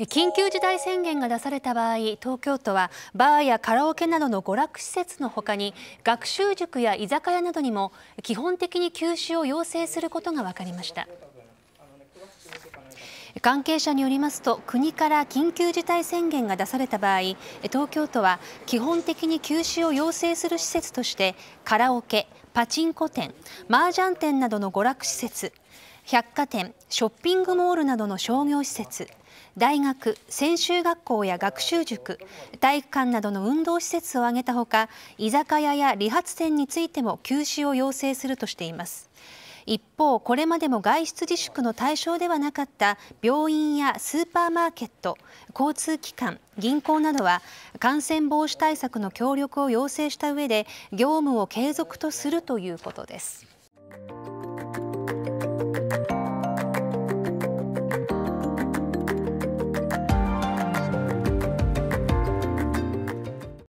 緊急事態宣言が出された場合東京都はバーやカラオケなどの娯楽施設のほかに学習塾や居酒屋などにも基本的に休止を要請することが分かりました関係者によりますと国から緊急事態宣言が出された場合東京都は基本的に休止を要請する施設としてカラオケパチンコ店麻雀店などの娯楽施設百貨店ショッピングモールなどの商業施設大学専修学校や学習塾体育館などの運動施設を挙げたほか居酒屋や理髪店についても休止を要請するとしています一方これまでも外出自粛の対象ではなかった病院やスーパーマーケット交通機関銀行などは感染防止対策の協力を要請した上で業務を継続とするということです。